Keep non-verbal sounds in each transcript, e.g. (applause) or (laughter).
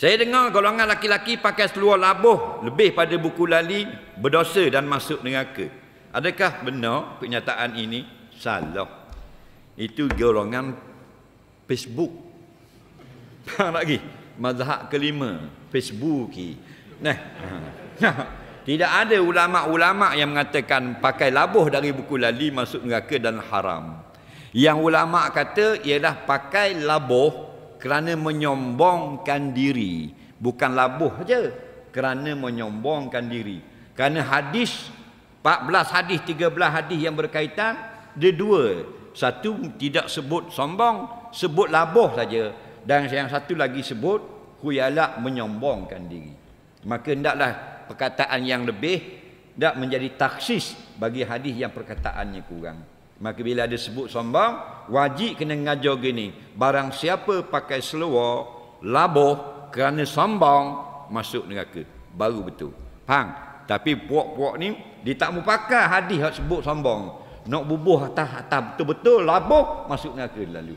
Saya dengar golongan laki-laki pakai seluar labuh lebih pada buku lali berdosa dan masuk neraka. Adakah benar kenyataan ini? Salah. Itu golongan Facebook. (laughs) Tak lagi. Mazhab kelima. Facebook. nah. (laughs) Tidak ada ulama-ulama yang mengatakan pakai labuh dari buku lali masuk neraka dan haram. Yang ulama kata ialah pakai labuh kerana menyombongkan diri bukan labuh saja kerana menyombongkan diri kerana hadis 14 hadis 13 hadis yang berkaitan dia dua satu tidak sebut sombong sebut labuh saja dan yang satu lagi sebut khuyalak menyombongkan diri maka hendaklah perkataan yang lebih tidak menjadi taksis bagi hadis yang perkataannya kurang Maka bila ada sebut sombong, wajib kena ngajar gini. Barang siapa pakai seluar, laboh kerana sombong, masuk neraka. Baru betul. Faham? Tapi puak-puak ni, dia tak mempakai hadis yang sebut sombong. Nak bubuh atas, atas betul-betul, laboh masuk neraka lalu.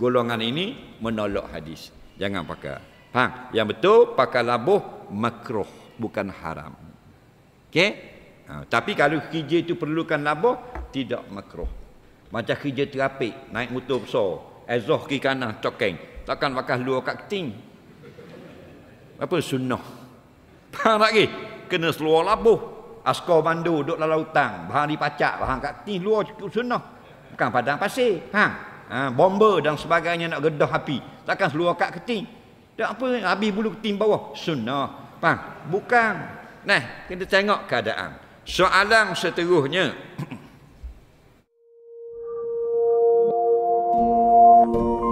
Golongan ini menolak hadis. Jangan pakai. Faham? Yang betul, pakai laboh makruh. Bukan haram. Okay. Ha, tapi kalau kerja itu perlukan labor, tidak makruh. Macam kerja terapik, naik motor besar, ezoh ke kanan, cokeng. Takkan pakai luar kat keting. Apa sunnah? (laughs) Faham tak ke? Kena seluar labuh. Askar bandu, duduk dalam hutang. Bahan dipacak, bahan kat keting, luar cukup sunnah. Bukan padang pasir. Ha? ha? Bomber dan sebagainya nak gedah api. Takkan seluar kat keting. Tak apa, habis bulu keting bawah. Sunnah. Faham? Bukan. Nah, kita tengok keadaan soalan seterusnya thank (clears throat) you